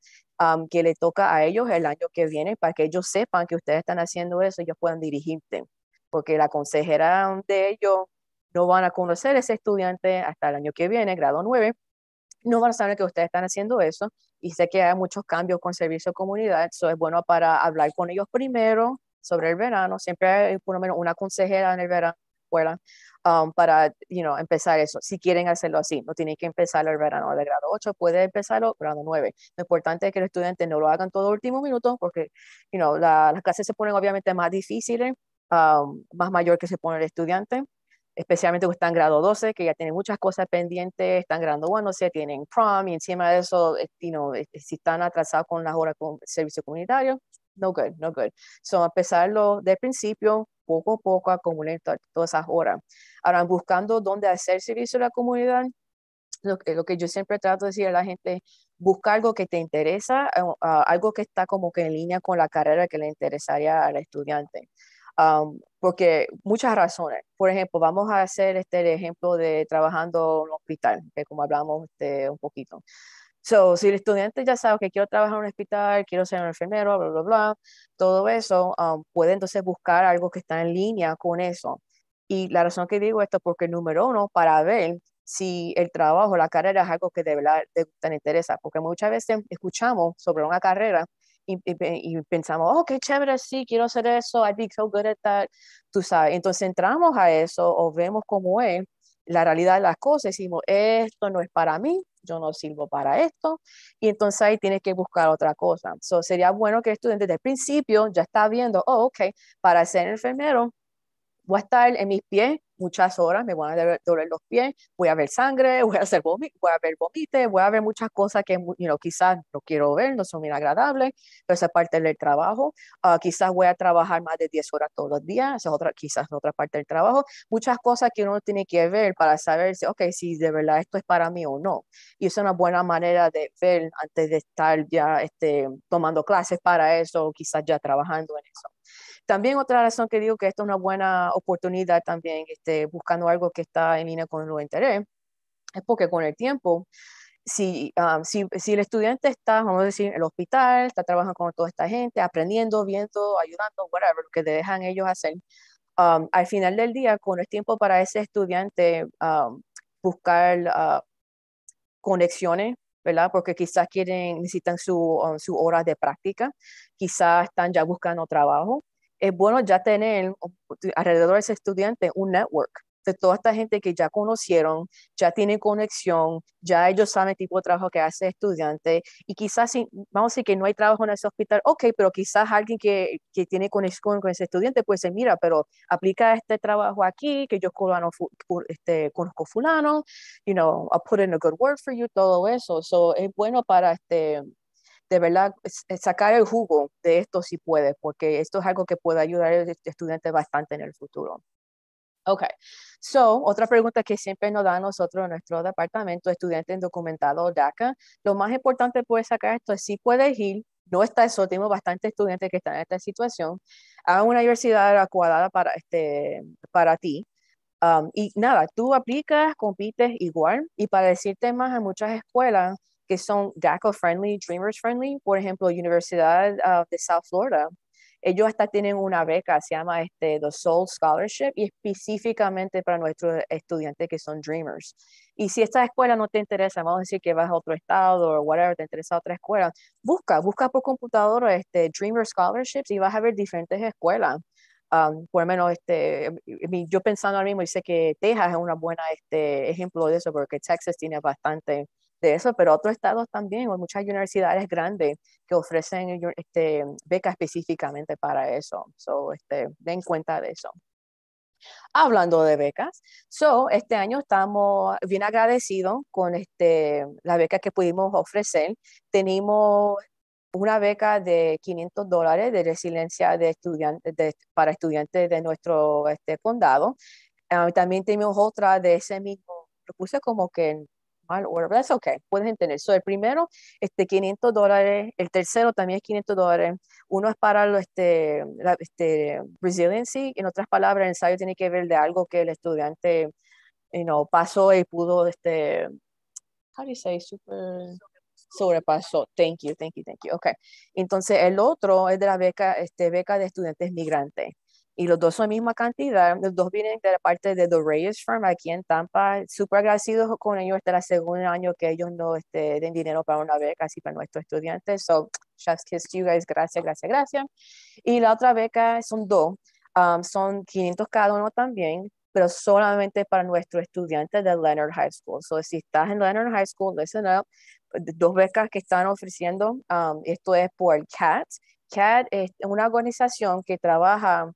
que le toca a ellos el año que viene para que ellos sepan que ustedes están haciendo eso y ellos puedan dirigirte, porque la consejera de ellos no van a conocer a ese estudiante hasta el año que viene, grado 9, no van a saber que ustedes están haciendo eso y sé que hay muchos cambios con servicio comunidad, eso es bueno para hablar con ellos primero sobre el verano, siempre hay por lo menos una consejera en el verano escuela um, para, you know, empezar eso. Si quieren hacerlo así, no tienen que empezar el verano de grado 8, puede empezarlo grado 9. Lo importante es que los estudiantes no lo hagan todo último minuto porque, you know, las clases se ponen obviamente más difíciles, um, más mayor que se pone el estudiante especialmente cuando están en grado 12, que ya tienen muchas cosas pendientes, están grado 1, o sea, tienen prom, y encima de eso, eh, eh, si están atrasados con las horas con servicio comunitario, no good, no good. So, empezarlo de principio, poco a poco, acumular todas esas horas. Ahora, buscando dónde hacer servicio a la comunidad, lo que, lo que yo siempre trato de decir a la gente, busca algo que te interesa, eh, ah, algo que está como que en línea con la carrera que le interesaría al estudiante. Um, porque muchas razones. Por ejemplo, vamos a hacer este ejemplo de trabajando en un hospital, que como hablamos este, un poquito. So, si el estudiante ya sabe que quiero trabajar en un hospital, quiero ser un enfermero, bla, bla, bla, todo eso, um, puede entonces buscar algo que está en línea con eso. Y la razón que digo esto es porque, número uno, para ver si el trabajo, la carrera es algo que de verdad te, interesa, porque muchas veces escuchamos sobre una carrera y, y, pensamos, oh, qué chévere, sí, quiero hacer eso, I'd be so good at that, tú sabes. Entonces entramos a eso o vemos cómo es la realidad de las cosas y decimos, esto no es para mí, yo no sirvo para esto, y entonces ahí tienes que buscar otra cosa. sería bueno que el estudiante desde el principio ya está viendo, oh, ok, para ser enfermero voy a estar en mis pies muchas horas, me van a doler los pies, voy a ver sangre, voy a, hacer voy a ver vomite, voy a ver muchas cosas que you quizás no quiero ver, no son bien agradables, pero esa parte del trabajo, ah, quizás voy a trabajar más de 10 horas todos los días, esa es otra, quizás otra parte del trabajo, muchas cosas que uno tiene que ver para saber si, ok, si de verdad esto es para mí o no. Y es una buena manera de ver antes de estar ya este, tomando clases para eso, o quizás ya trabajando en eso. También otra razón que digo que esta es una buena oportunidad también, este, buscando algo que está en línea con lo interés, es porque con el tiempo, ah, si, si, el estudiante está, vamos a decir, en el hospital, está trabajando con toda esta gente, aprendiendo, viendo, ayudando, whatever, lo que le dejan ellos hacer, ah, al final del día, con el tiempo para ese estudiante ah, buscar conexiones ¿verdad? Porque quizás quieren, necesitan su, su hora de práctica, quizás están ya buscando trabajo, es bueno ya tener alrededor de ese estudiante un network de toda esta gente que ya conocieron, ya tienen conexión, ya ellos saben el tipo de trabajo que hace el estudiante y quizás, si, vamos a decir que no hay trabajo en ese hospital, ok, pero quizás alguien que, que tiene conexión con ese estudiante puede decir, mira, pero aplica este trabajo aquí, que yo este, conozco fulano, you know, I'll put in a good word for you, todo eso. So, es bueno para este, de verdad sacar el jugo de esto si puede, porque esto es algo que puede ayudar al estudiante bastante en el futuro. Ok, so, otra pregunta que siempre nos da a nosotros en nuestro departamento, estudiantes documentados DACA, lo más importante puede sacar esto es si puedes ir, no está eso, tenemos bastantes estudiantes que están en esta situación, a una universidad adecuada para, este, para ti, um, y nada, tú aplicas, compites igual. Y para decirte más, en muchas escuelas que son DACA friendly, Dreamers friendly, por ejemplo, Universidad ah, de South Florida. Ellos hasta tienen una beca, se llama este, The Soul Scholarship, y específicamente para nuestros estudiantes que son Dreamers. Y si esta escuela no te interesa, vamos a decir que vas a otro estado o whatever, te interesa otra escuela, busca, busca por computador este, Dreamer Scholarships y vas a ver diferentes escuelas. Um, por lo menos este, yo pensando ahora mismo, dice que Texas es una buena este, ejemplo de eso, porque Texas tiene bastante de eso, pero otros estados también, o muchas universidades grandes que ofrecen eh, este, becas específicamente para eso. So, este, den cuenta de eso. Hablando de becas, so, este año estamos bien agradecidos con este, la beca que pudimos ofrecer. Tenemos una beca de 500 dólares de resiliencia de para estudiantes de nuestro este, condado. Ah, también tenemos otra de ese mismo, lo como que mal order, pero es ok, puedes entender. el primero, este, 500 dólares, el tercero también es 500 dólares, uno es para lo, este, la, este, resiliency, en otras palabras, el ensayo tiene que ver de algo que el estudiante ¿no? pasó y pudo, este, how super sobrepasó. Thank you, thank you, thank you. Ok. Entonces, el otro es de la beca, este, beca de estudiantes migrantes y los dos son la misma cantidad. Los dos vienen de la parte de The Reyes Firm aquí en Tampa. Súper agradecidos con ellos. Este es el segundo año que ellos no este, den dinero para una beca, así para nuestros estudiantes. So, just kiss you guys. Gracias, gracias, gracias. Y la otra beca son dos. Um, son 500 cada uno también pero solamente para nuestros estudiantes de Leonard High School. So, si estás en Leonard High School, listen up. Dos becas que están ofreciendo. Um, esto es por CAT. CAT es una organización que trabaja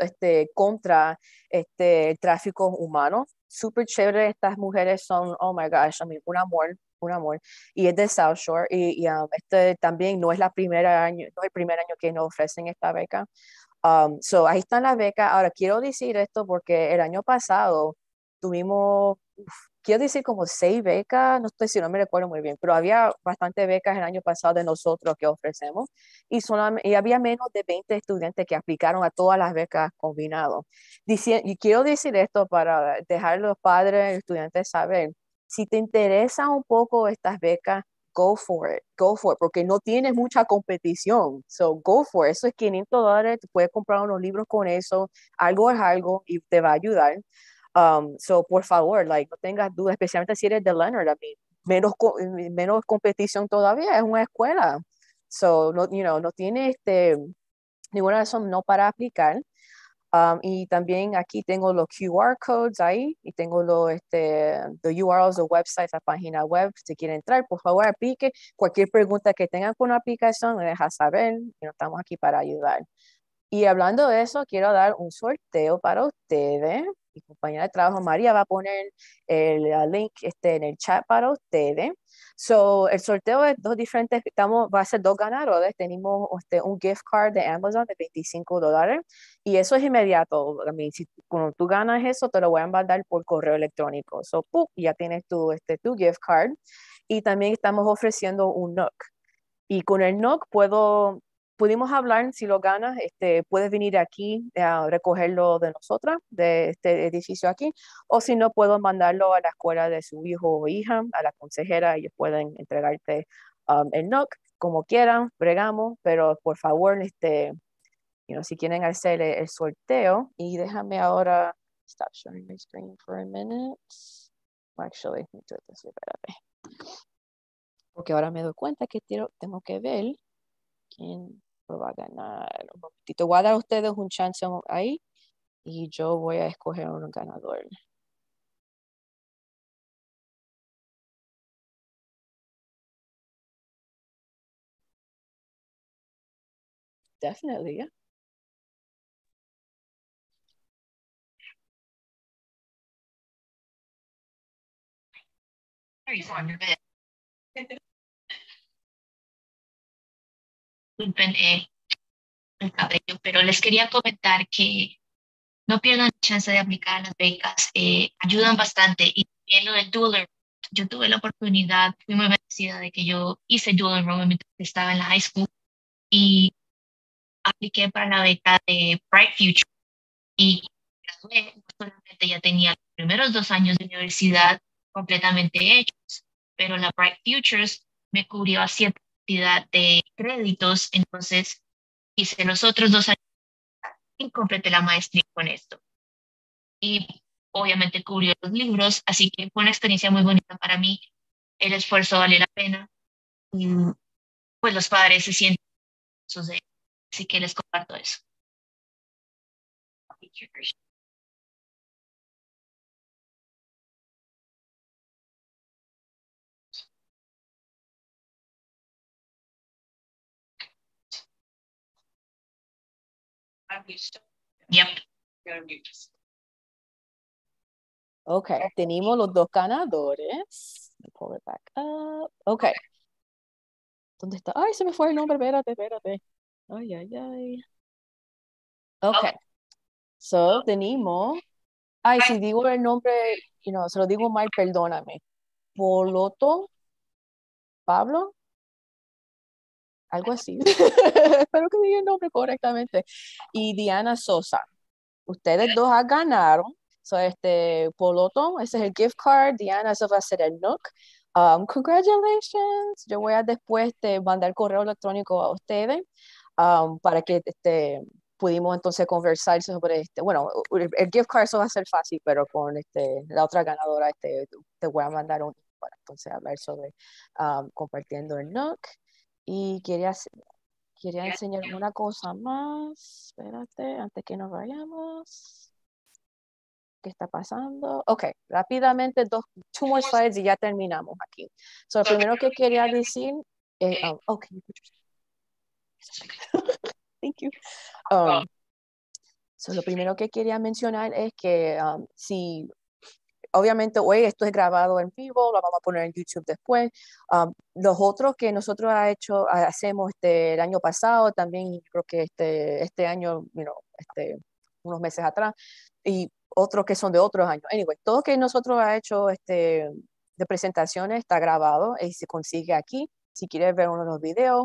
este, contra este, el tráfico humano. Súper chévere, estas mujeres son, oh my gosh, un amor, un amor. Y es de South Shore y, um, este también no es, la primera año, no el primer año que nos ofrecen esta beca. Um, so, ahí están las becas. Ahora, quiero decir esto porque el año pasado tuvimos quiero decir como seis becas, no estoy si no me recuerdo muy bien, pero había bastante becas el año pasado de nosotros que ofrecemos y, había menos de 20 estudiantes que aplicaron a todas las becas combinadas. Y quiero decir esto para dejar los padres, y estudiantes saber, si te interesa un poco estas becas, go for it, go for porque no tienes mucha competición. So, go for it. Eso es 500 dólares, puedes comprar unos libros con eso, algo es algo y te va a ayudar. Um, so, por favor, like, no tengas dudas, especialmente si eres de Leonard, I menos, menos competición todavía, es una escuela. So, no, you know, no tiene este, ninguna razón no para aplicar. Um, y también aquí tengo los QR codes ahí y tengo los este, URLs, los websites, la página web. Si quieren entrar, por favor, aplique. Cualquier pregunta que tengan con la aplicación, me deja saber. estamos aquí para ayudar. Y hablando de eso, quiero dar un sorteo para ustedes mi compañera de trabajo María va a poner el link este, en el chat para ustedes. So, el sorteo es dos diferentes, estamos, va a ser dos ganadores. Tenemos este, un gift card de Amazon de 25 dólares y eso es inmediato. si cuando tú ganas eso, te lo voy a mandar por correo electrónico. So, ya tienes tu, este, tu gift card y también estamos ofreciendo un NOC. Y con el NOC puedo pudimos hablar, si lo ganas, este, puedes venir aquí a recogerlo de nosotras, de este edificio aquí, o si no, puedo mandarlo a la escuela de su hijo o hija, a la consejera, ellos pueden entregarte um, el NOC, como quieran, bregamos, pero por favor, este, si quieren hacer el, sorteo, y déjame ahora, stop sharing my screen for a minute, actually, Porque ahora me doy cuenta que tengo que ver quién va a ganar. Un momentito, voy a dar a ustedes un chance ahí y yo voy a escoger un ganador. Definitely, disculpen eh, el cabello, pero les quería comentar que no pierdan la chance de aplicar las becas, eh, ayudan bastante. Y también lo del dual yo tuve la oportunidad, fui muy agradecida de que yo hice dual enrollment estaba en la high school y apliqué para la beca de Bright Future y gradué, solamente ya tenía los primeros dos años de universidad completamente hechos, pero la Bright Futures me cubrió a siete cantidad de créditos, entonces hice los otros dos años y completé la maestría con esto. Y obviamente cubrió los libros, así que fue una experiencia muy bonita para mí. El esfuerzo vale la pena y pues los padres se sienten Así que les comparto eso. Yep. Okay, tenemos los dos ganadores. Pull it back Okay. ¿Dónde está? Ay, se me fue el nombre, espérate, espérate. Ay, ay, ay. Okay. So, tenemos. Ay, si digo el nombre, you know, se lo digo mal, perdóname. Poloto, Pablo, algo así. Espero que diga el nombre correctamente. Y Diana Sosa. Ustedes dos ganaron. So, este poloto, ese es el gift card. Diana, eso va a ser el nook, um, congratulations. Yo voy a después te este, mandar correo electrónico a ustedes um, para que este, pudimos entonces conversar sobre este. Bueno, el gift card eso va a ser fácil, pero con este, la otra ganadora este, te voy a mandar un para entonces hablar sobre um, compartiendo el nuc. Y quería, quería enseñar una cosa más. Espérate, antes que nos vayamos. ¿Qué está pasando? Ok, rápidamente, dos, two more slides y ya terminamos aquí. So, lo primero que quería decir. Eh, eh. Oh, ok. Thank you. Um, lo primero que quería mencionar es que um, si obviamente hoy esto es grabado en vivo, lo vamos a poner en YouTube después. Um, los otros que nosotros ha hecho, hacemos este, el año pasado, también creo que este, este año, este, unos meses atrás, y otros que son de otros años. Anyway, todo que nosotros ha hecho este, de presentaciones está grabado y se consigue aquí. Si quieres ver uno de los videos,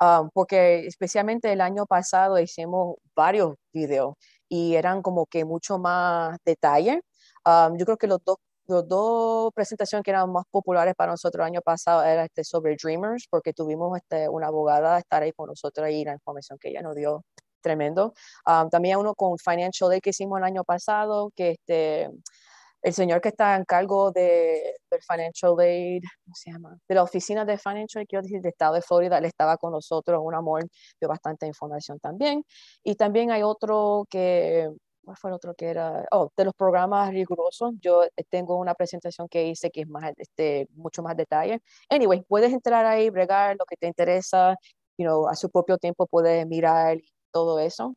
um, porque especialmente el año pasado hicimos varios videos y eran como que mucho más detalle yo creo que los dos las dos presentaciones que eran más populares para nosotros el año pasado era este sobre Dreamers, porque tuvimos este, una abogada estar ahí con nosotros y la información que ella nos dio, tremendo. también uno con Financial Aid que hicimos el año pasado, que este, el señor que está en cargo de, del Financial Aid, De la oficina de Financial Aid, quiero decir, del estado de Florida, él estaba con nosotros, un amor, dio bastante información también. Y también hay otro que ¿cuál fue el otro que era? Oh, de los programas rigurosos, yo eh, tengo una presentación que hice que es más, este, mucho más detalle. Anyway, puedes entrar ahí, bregar lo que te interesa, you know, a su propio tiempo puedes mirar todo eso.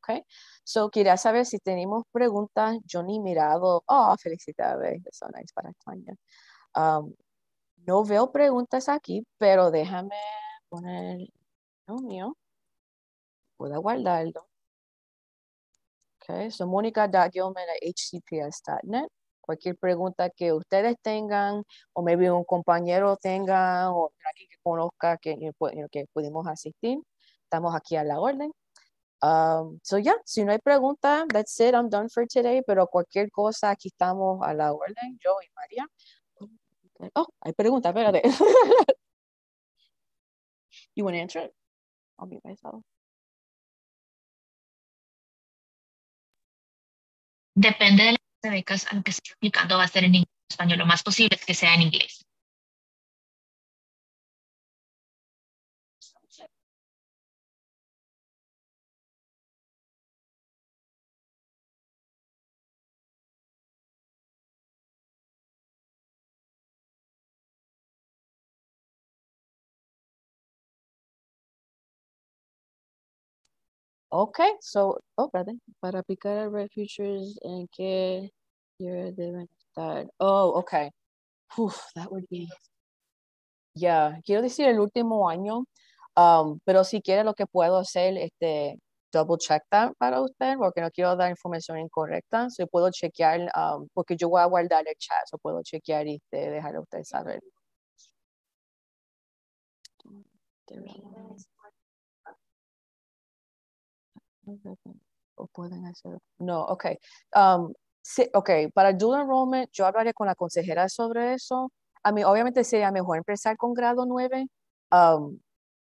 ¿Ok? So, quería saber si tenemos preguntas. Yo ni mirado. Oh, felicidades. Eso nice para España. Um, no veo preguntas aquí, pero déjame poner el mío. Puedo guardarlo. Okay, so hcps.net. Cualquier pregunta que ustedes tengan, o maybe un compañero tenga, o alguien que conozca que, que pudimos asistir, estamos aquí a la orden. Um, so yeah, si no hay pregunta, that's it, I'm done for today, pero cualquier cosa, aquí estamos a la orden, yo y María. Oh, hay pregunta, espérate. you want to answer it? I'll be myself. depende de las becas a lo que aplicando, va a ser en inglés, español, lo más posible es que sea en inglés. Okay, so, oh, brother, para aplicar a Red Futures, ¿en que year deben estar? Oh, okay. Uf, that would be, yeah, quiero decir el último año, um, pero si quiere lo que puedo hacer, este, double check that para usted, porque no quiero dar información incorrecta, si puedo chequear, um, porque yo voy a guardar el chat, o puedo chequear y dejar a usted saber o pueden hacer. No, ok. Um, sí, ok, para dual enrollment, yo hablaré con la consejera sobre eso. A mí, obviamente, sería mejor empezar con grado 9. Um,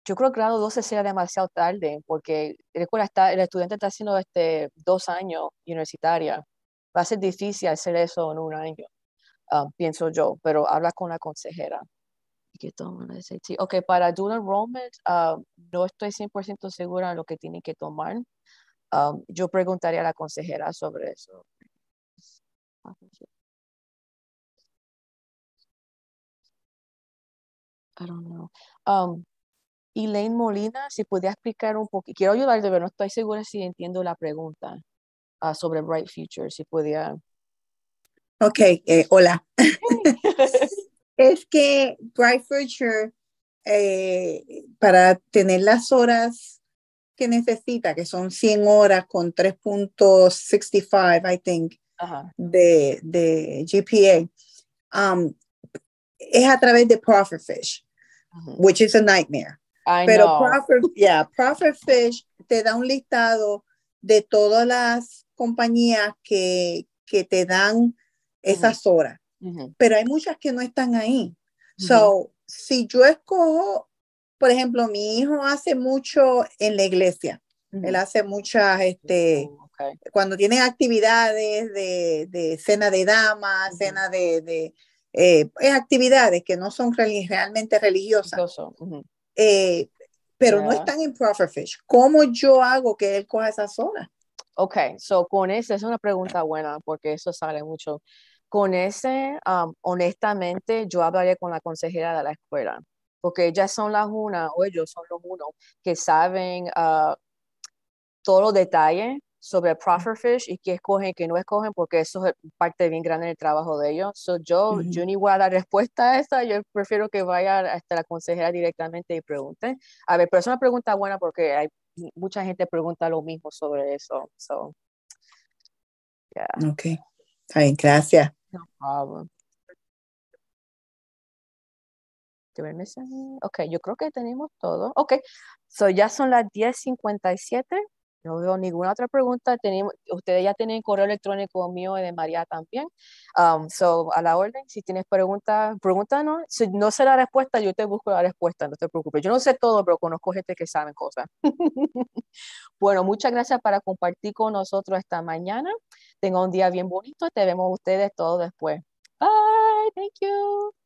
yo creo que grado 12 sea demasiado tarde, porque está, el estudiante está haciendo este, dos años universitaria. Va a ser difícil hacer eso en un año, um, pienso yo, pero habla con la consejera. Que Ok, para dual enrollment, um, no estoy 100% segura de lo que tienen que tomar. Um, yo preguntaría a la consejera sobre eso. I don't know. Um, Elaine Molina, si pudiera explicar un poco, quiero ayudar, pero no estoy segura si entiendo la pregunta ah, sobre Bright Future, si podía. Ok, eh, hola. es que Bright Future, eh, para tener las horas necesita, que son 100 horas con 3.65, I think, de, GPA, um, es a través de Profitfish, which is a nightmare. Pero Profer, te da un listado de todas las compañías que, que te dan esas horas. Pero hay muchas que no están ahí. So, si yo escojo por ejemplo, mi hijo hace mucho en la iglesia. Él hace muchas, este, oh, cuando tiene actividades de, cena de damas, cena de, de eh, pues, actividades que no son realmente religiosas. Eh, pero no están en fish. ¿Cómo yo hago que él coja esa zona? Ok, so con ese es una pregunta buena porque eso sale mucho. Con ese, um, honestamente, yo hablaría con la consejera de la escuela porque ellas son las una o ellos son los unos que saben ah, todos los detalles sobre el fish y qué escogen qué no escogen, porque eso es parte bien grande del trabajo de ellos. So yo, Juni, yo ni voy a dar respuesta a esa, yo prefiero que vaya hasta la consejera directamente y pregunten. A ver, pero es una pregunta buena porque hay mucha gente pregunta lo mismo sobre eso. So, Ok, gracias. No problem. Ok, yo creo que tenemos todo. Ok, so ya son las 10.57. No veo ninguna otra pregunta. Tenemos, ustedes ya tienen correo electrónico mío y de María también. Um, so, a la orden, si tienes preguntas, pregúntanos. Si no sé la respuesta, yo te busco la respuesta, no te preocupes. Yo no sé todo, pero conozco gente que sabe cosas. bueno, muchas gracias para compartir con nosotros esta mañana. Tenga un día bien bonito. Te vemos ustedes todos después. Bye, thank you.